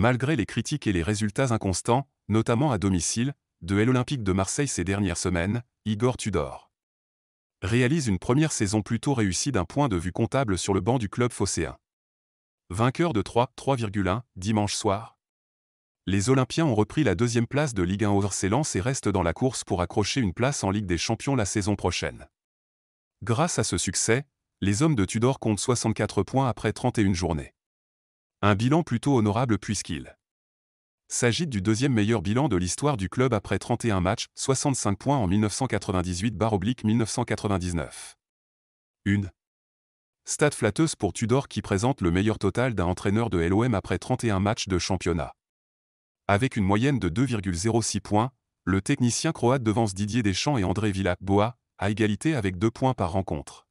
Malgré les critiques et les résultats inconstants, notamment à domicile, de l'Olympique de Marseille ces dernières semaines, Igor Tudor réalise une première saison plutôt réussie d'un point de vue comptable sur le banc du club phocéen. Vainqueur de 3, 3,1, dimanche soir. Les Olympiens ont repris la deuxième place de Ligue 1 hors et restent dans la course pour accrocher une place en Ligue des Champions la saison prochaine. Grâce à ce succès, les hommes de Tudor comptent 64 points après 31 journées. Un bilan plutôt honorable puisqu'il s'agit du deuxième meilleur bilan de l'histoire du club après 31 matchs, 65 points en 1998-1999. Une Stade flatteuse pour Tudor qui présente le meilleur total d'un entraîneur de LOM après 31 matchs de championnat. Avec une moyenne de 2,06 points, le technicien croate devance Didier Deschamps et André villa boas à égalité avec 2 points par rencontre.